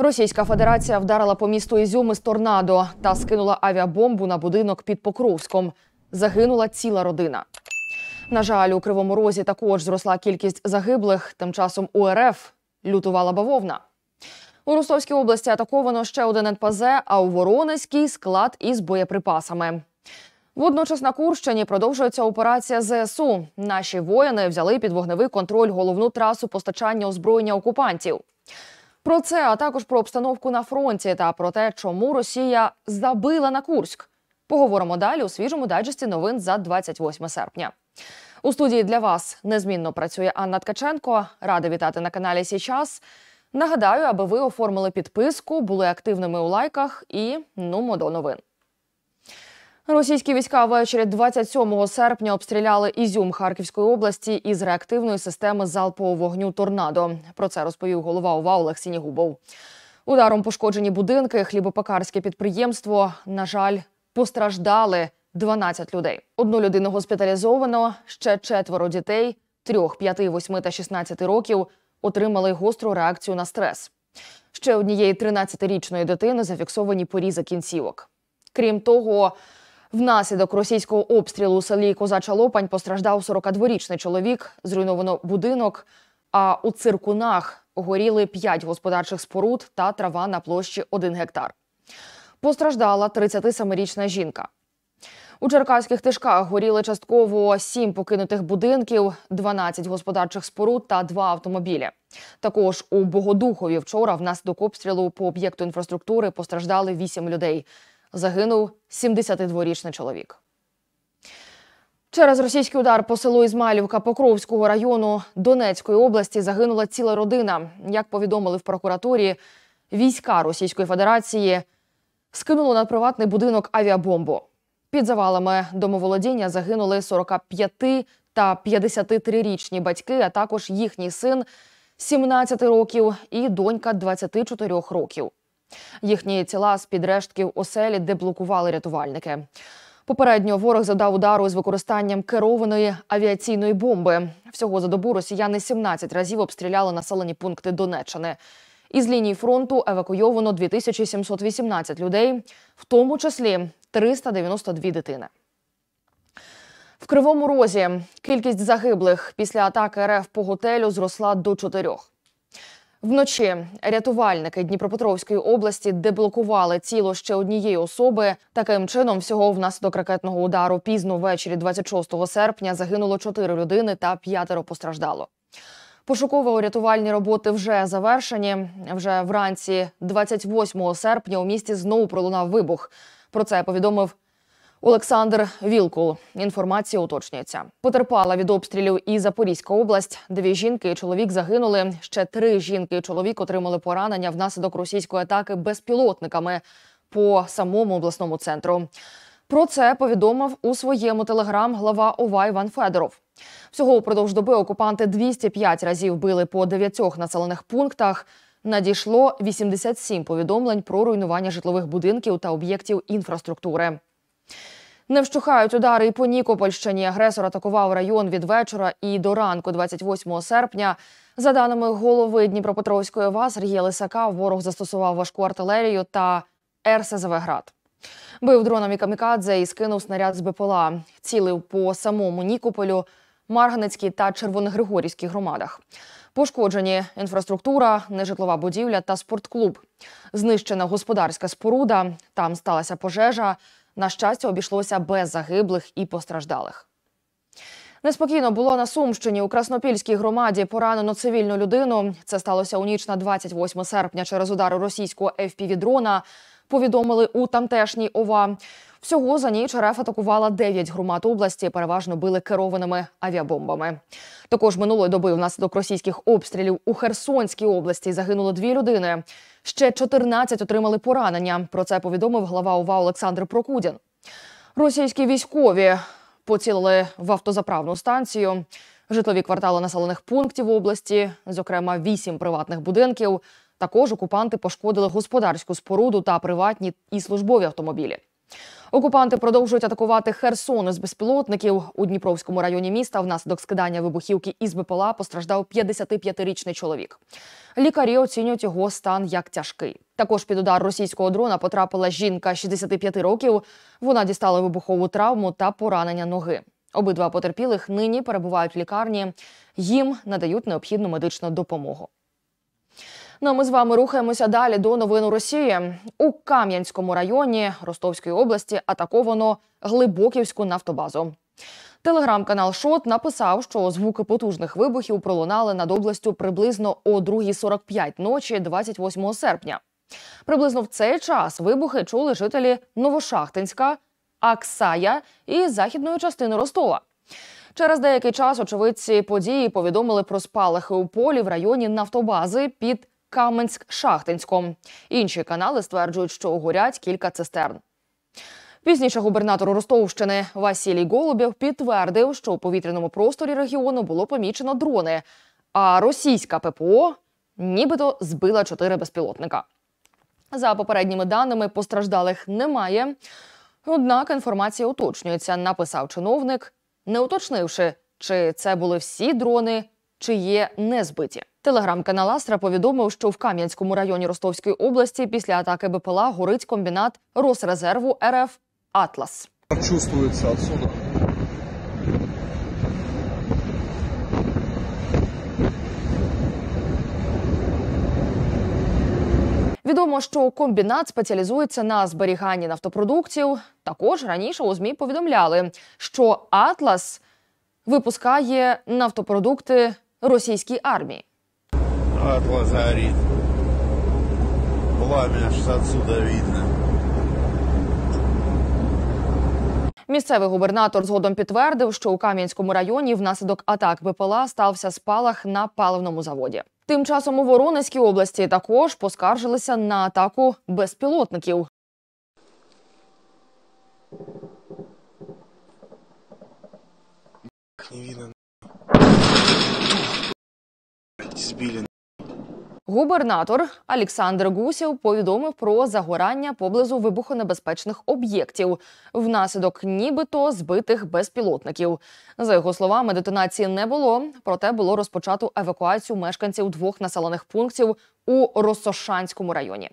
Російська Федерація вдарила по місту Ізюми з торнадо та скинула авіабомбу на будинок під Покровськом. Загинула ціла родина. На жаль, у Кривому Розі також зросла кількість загиблих. Тим часом УРФ лютувала бавовна. У Ростовській області атаковано ще один НПЗ, а у Воронезькій склад із боєприпасами. Водночас на Курщині продовжується операція ЗСУ. Наші воїни взяли під вогневий контроль головну трасу постачання озброєння окупантів. Про це а також про обстановку на фронті та про те, чому Росія забила на Курськ. Поговоримо далі у свіжому дайджесті новин за 28 серпня. У студії для вас незмінно працює Анна Ткаченко. Рада вітати на каналі Січас. Нагадаю, аби ви оформили підписку, були активними у лайках і нумо до новин. Російські війська ввечері 27 серпня обстріляли ізюм Харківської області із реактивної системи залпового вогню Торнадо. Про це розповів голова ОВА Олег Сінігубов. Ударом пошкоджені будинки, хлібопекарське підприємство. На жаль, постраждали 12 людей. Одну людину госпіталізовано, ще четверо дітей трьох, п'яти, восьми та 16 років отримали гостру реакцію на стрес. Ще однієї 13-річної дитини зафіксовані порізи кінцівок. Крім того, Внаслідок російського обстрілу у селі Козача Лопань постраждав 42-річний чоловік. Зруйновано будинок. А у циркунах горіли 5 господарчих споруд та трава на площі 1 гектар. Постраждала 37-річна жінка. У Черкаських тишках горіли частково 7 покинутих будинків, 12 господарчих споруд та 2 автомобілі. Також у Богодухові вчора внаслідок обстрілу по об'єкту інфраструктури постраждали 8 людей загинув 72-річний чоловік. Через російський удар по селу Ізмайлівка Покровського району Донецької області загинула ціла родина. Як повідомили в прокуратурі, війська Російської Федерації скинуло на приватний будинок авіабомбу. Під завалами домоволодіння загинули 45 та 53-річні батьки, а також їхній син 17 років і донька 24 років. Їхні тіла з під рештків оселі де блокували рятувальники. Попередньо ворог задав удару з використанням керованої авіаційної бомби. Всього за добу росіяни 17 разів обстріляли населені пункти Донеччини. Із лінії фронту евакуйовано 2718 людей, в тому числі 392 дитини. В Кривому розі кількість загиблих після атаки РФ по готелю зросла до чотирьох. Вночі рятувальники Дніпропетровської області деблокували тіло ще однієї особи. Таким чином, всього внаслідок ракетного удару пізно ввечері 26 серпня загинуло чотири людини та п'ятеро постраждало. Пошуково-рятувальні роботи вже завершені. Вже вранці, 28 серпня, у місті знову пролунав вибух. Про це повідомив. Олександр Вілкул. Інформація уточнюється. Потерпала від обстрілів і Запорізька область. Дві жінки і чоловік загинули. Ще три жінки і чоловік отримали поранення внаслідок російської атаки безпілотниками по самому обласному центру. Про це повідомив у своєму телеграм глава ОВА Іван Федоров. Всього упродовж доби окупанти 205 разів били по дев'ятьох населених пунктах. Надійшло 87 повідомлень про руйнування житлових будинків та об'єктів інфраструктури. Не вщухають удари і по Нікопольщині. Агресор атакував район від вечора і до ранку, 28 серпня. За даними голови Дніпропетровської ВА Сергія Лисака, ворог застосував важку артилерію та РСЗВ «Град». Бив дронами камікадзе і скинув снаряд з БПЛА. Цілив по самому Нікополю, Марганецькій та Червоногригорівській громадах. Пошкоджені інфраструктура, нежитлова будівля та спортклуб. Знищена господарська споруда. Там сталася пожежа. На щастя, обійшлося без загиблих і постраждалих. Неспокійно було на Сумщині у Краснопільській громаді поранено цивільну людину. Це сталося у ніч на 28 серпня через удар російського ФПВ-дрона, Повідомили у тамтешній ова. Всього за ніч РФ атакувала 9 громад області, переважно били керованими авіабомбами. Також минулої доби внаслідок російських обстрілів у Херсонській області загинуло дві людини. Ще 14 отримали поранення. Про це повідомив глава ОВА Олександр Прокудін. Російські військові поцілили в автозаправну станцію. Житлові квартали населених пунктів області, зокрема вісім приватних будинків. Також окупанти пошкодили господарську споруду та приватні і службові автомобілі. Окупанти продовжують атакувати Херсон з безпілотників у Дніпровському районі міста. Внаслідок скидання вибухівки із БПЛА постраждав 55-річний чоловік. Лікарі оцінюють його стан як тяжкий. Також під удар російського дрона потрапила жінка 65 років. Вона дістала вибухову травму та поранення ноги. Обидва потерпілих нині перебувають в лікарні. Їм надають необхідну медичну допомогу. Ну а ми з вами рухаємося далі до новин Росії у Кам'янському районі Ростовської області. Атаковано Глибоківську нафтобазу. Телеграм-канал Шот написав, що звуки потужних вибухів пролунали над областю приблизно о 2.45 ночі, 28 серпня. Приблизно в цей час вибухи чули жителі Новошахтинська, Аксая і західної частини Ростова. Через деякий час очевидці події повідомили про спалахи у полі в районі нафтобази під Каменськ-Шахтинськом. Інші канали стверджують, що горять кілька цистерн. Пізніше губернатор Ростовщини Василій Голубєв підтвердив, що у повітряному просторі регіону було помічено дрони, а російська ППО нібито збила чотири безпілотника. За попередніми даними, постраждалих немає. Однак інформація уточнюється, написав чиновник, не уточнивши, чи це були всі дрони, чи є незбиті. Телеграм-канал Астра повідомив, що в Кам'янському районі Ростовської області після атаки БПЛА горить комбінат Росрезерву РФ Атлас. Чувствується відсюди. Відомо, що комбінат спеціалізується на зберіганні нафтопродуктів. Також раніше у змі повідомляли, що Атлас випускає нафтопродукти російській армії от глаза Пламя аж отсюда видно. Місцевий губернатор згодом підтвердив, що у Кам'янському районі внаслідок атак БПЛА стався спалах на паливному заводі. Тим часом у Воронезькій області також поскаржилися на атаку безпілотників. Не видно. Збили. Губернатор Олександр Гусєв повідомив про загорання поблизу вибухонебезпечних об'єктів внаслідок, нібито збитих безпілотників. За його словами, детонації не було, проте було розпочато евакуацію мешканців двох населених пунктів у Росошанському районі.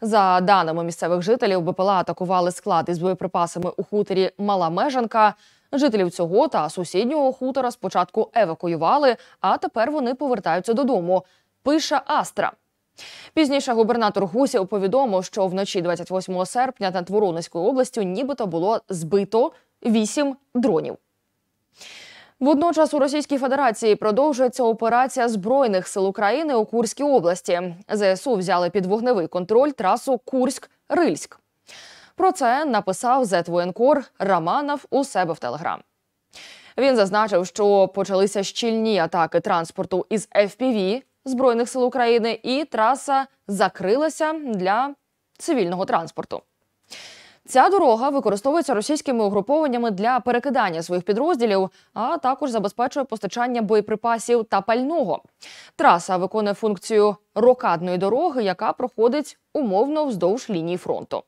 За даними місцевих жителів, БПЛА атакували склад із боєприпасами у хуторі Мала Межанка. Жителів цього та сусіднього хутора спочатку евакуювали, а тепер вони повертаються додому пише Астра. Пізніше губернатор Гусів повідомив, що вночі 28 серпня над Воронезькою областю нібито було збито вісім дронів. Водночас у Російській Федерації продовжується операція збройних сил України у Курській області. ЗСУ взяли під вогневий контроль трасу Курськ-Рильськ. Про це написав зетвоєнкор Романов у себе в Телеграм. Він зазначив, що почалися щільні атаки транспорту із ФПВ збройних сил України, і траса закрилася для цивільного транспорту. Ця дорога використовується російськими угрупованнями для перекидання своїх підрозділів, а також забезпечує постачання боєприпасів та пального. Траса виконує функцію рокадної дороги, яка проходить умовно вздовж лінії фронту.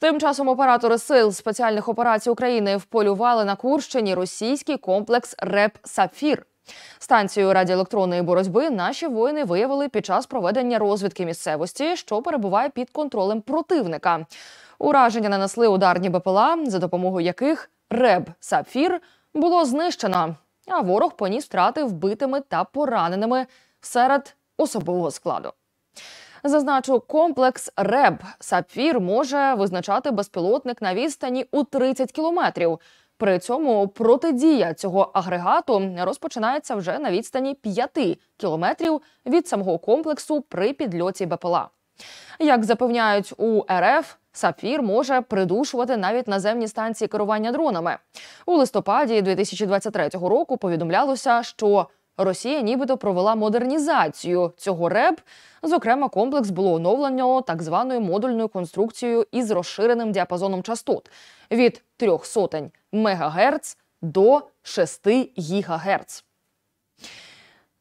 Тим часом оператори сил спеціальних операцій України вполювали на Курщині російський комплекс РЕП Сапфір. Станцію радіоелектронної боротьби наші воїни виявили під час проведення розвідки місцевості, що перебуває під контролем противника. Ураження нанесли ударні БПЛА, за допомогою яких реб сапфір було знищено. А ворог поніс втрати вбитими та пораненими серед особового складу. Зазначу, комплекс РЕБ сапфір може визначати безпілотник на відстані у 30 кілометрів. При цьому протидія цього агрегату розпочинається вже на відстані 5 кілометрів від самого комплексу при підльоті БПЛА. Як запевняють у РФ, сапфір може придушувати навіть наземні станції керування дронами у листопаді 2023 року. Повідомлялося, що Росія нібито провела модернізацію цього реб. Зокрема, комплекс було оновлено так званою модульною конструкцією із розширеним діапазоном частот від трьох сотень МГц до 6 ГГц.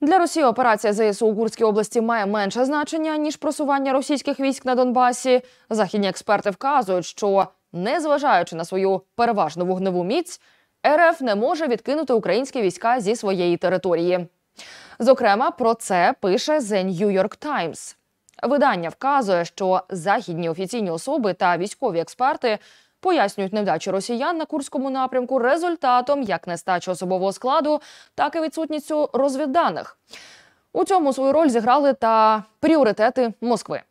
Для Росії операція ЗСУ у Гурській області має менше значення ніж просування російських військ на Донбасі. Західні експерти вказують, що незважаючи на свою переважну вогневу міць, РФ не може відкинути українські війська зі своєї території. Зокрема, про це пише The New York Times. Видання вказує, що західні офіційні особи та військові експерти пояснюють невдачі росіян на курському напрямку результатом як нестачі особового складу, так і відсутністю розвідданих. У цьому свою роль зіграли та пріоритети Москви.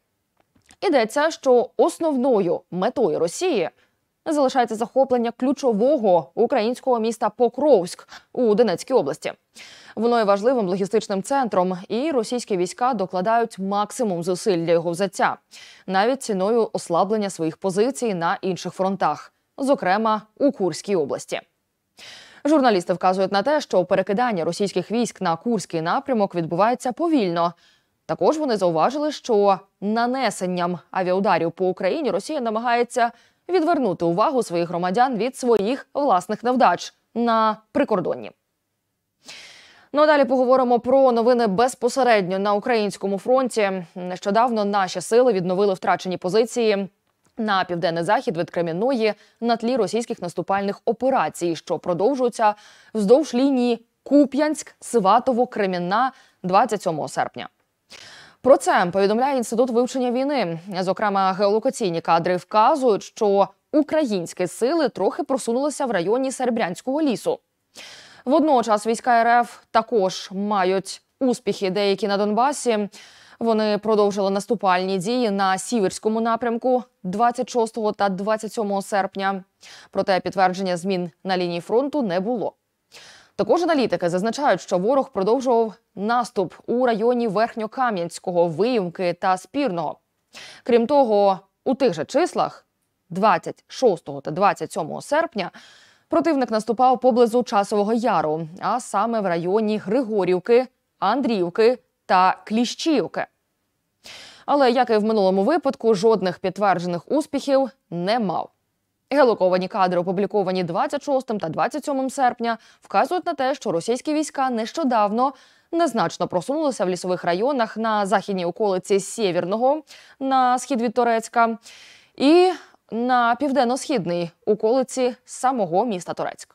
Ідеться, що основною метою Росії – залишається захоплення ключового українського міста Покровськ у Донецькій області. Воно є важливим логістичним центром, і російські війська докладають максимум зусиль для його взяття, навіть ціною ослаблення своїх позицій на інших фронтах, зокрема у Курській області. Журналісти вказують на те, що перекидання російських військ на курський напрямок відбувається повільно. Також вони зауважили, що нанесенням авіаударів по Україні Росія намагається відвернути увагу своїх громадян від своїх власних невдач на прикордонні. Ну а далі поговоримо про новини безпосередньо на українському фронті. Нещодавно наші сили відновили втрачені позиції. На південний захід від Кремінної на тлі російських наступальних операцій, що продовжуються вздовж лінії Куп'янськ, Сиватово, Кремінна 27 серпня. Про це повідомляє інститут вивчення війни. Зокрема, геолокаційні кадри вказують, що українські сили трохи просунулися в районі Серебрянського лісу. Водночас війська РФ також мають успіхи деякі на Донбасі. Вони продовжили наступальні дії на сіверському напрямку 26 та 27 серпня. Проте підтвердження змін на лінії фронту не було. Також аналітики зазначають, що ворог продовжував наступ у районі Верхньокам'янського, Виїмки та Спірного. Крім того, у тих же числах 26 та 27 серпня. Противник наступав поблизу Часового Яру, а саме в районі Григорівки, Андріївки та Кліщівки. Але як і в минулому випадку, жодних підтверджених успіхів не мав. Гелоковані кадри, опубліковані 26 та 27 серпня, вказують на те, що російські війська нещодавно незначно просунулися в лісових районах на західній околиці Сєвєрного на схід від Торецька і на південно-східній околиці самого міста Торецьк.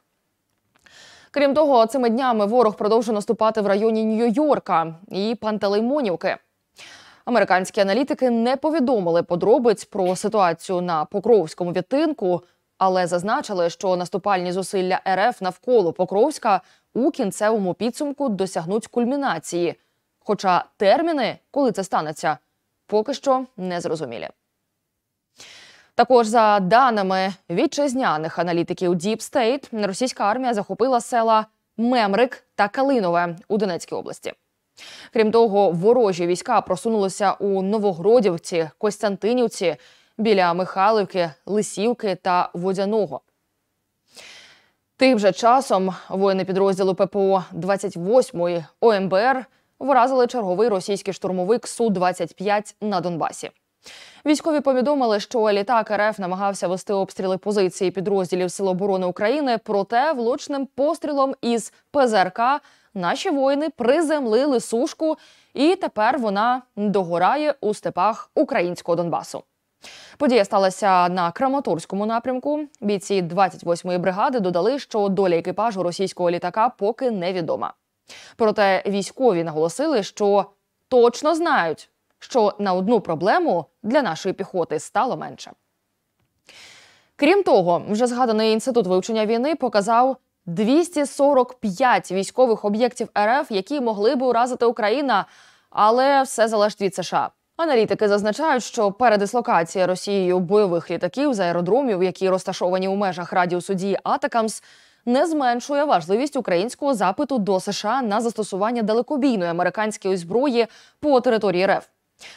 Крім того, цими днями ворог продовжує наступати в районі Нью-Йорка і Пантелеймонівки. Американські аналітики не повідомили подробиць про ситуацію на покровському відтинку, але зазначили, що наступальні зусилля РФ навколо Покровська у кінцевому підсумку досягнуть кульмінації. Хоча терміни, коли це станеться, поки що не зрозумілі. Також за даними вітчизняних аналітиків Deep State, російська армія захопила села Мемрик та Калинове у Донецькій області. Крім того, ворожі війська просунулися у Новогродівці, Костянтинівці, біля Михайлівки, Лисівки та Водяного. Тим же часом воїни підрозділу ППО 28-ї ОМБР вразили черговий російський штурмовик су 25 на Донбасі. Військові повідомили, що літак РФ намагався вести обстріли позиції підрозділів Сил оборони України, проте влучним пострілом із ПЗРК наші воїни приземлили сушку, і тепер вона догорає у степах українського Донбасу. Подія сталася на Краматорському напрямку. Бійці 28-ї бригади додали, що доля екіпажу російського літака поки невідома. Проте військові наголосили, що точно знають, що на одну проблему для нашої піхоти стало менше. Крім того, вже згаданий інститут вивчення війни показав 245 військових об'єктів РФ, які могли би уразити Україна, але все залежить від США. Аналітики зазначають, що передислокація Росією бойових літаків з аеродромів, які розташовані у межах радіусу дії Атакамс, не зменшує важливість українського запиту до США на застосування далекобійної американської зброї по території РФ,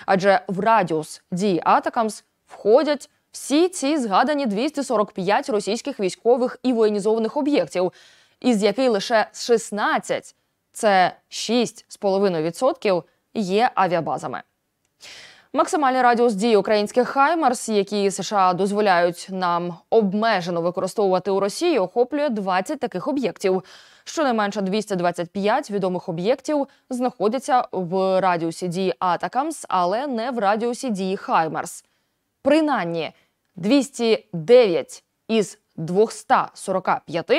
адже в радіус дії Атакамс входять всі ці згадані 245 російських військових і воєнізованих об'єктів, із яких лише 16 це 6,5% є авіабазами. Максимальний радіус дії українських хаймарс, які США дозволяють нам обмежено використовувати у Росії, охоплює 20 таких об'єктів. Щонайменше 225 відомих об'єктів знаходяться в радіусі дії Атакамс, але не в радіусі дії Хаймарс принаймні 209 із 245,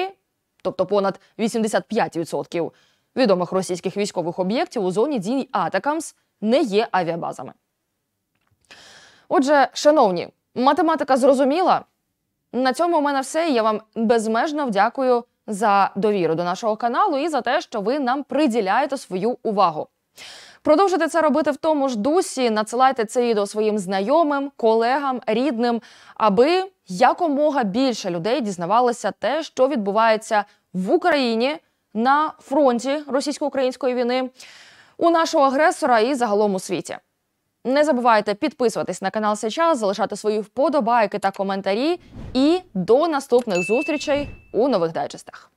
тобто понад 85% відомих російських військових об'єктів у зоні дій Атакамс не є авіабазами. Отже, шановні, математика зрозуміла. На цьому у мене все. Я вам безмежно вдякую за довіру до нашого каналу і за те, що ви нам приділяєте свою увагу. Продовжити це робити в тому ж дусі. Надсилайте це відео своїм знайомим, колегам, рідним, аби якомога більше людей дізнавалися те, що відбувається в Україні на фронті російсько-української війни у нашого агресора і загалом у світі. Не забувайте підписуватись на канал Сейчас, залишати свої вподобайки та коментарі. І до наступних зустрічей у нових дайджестах.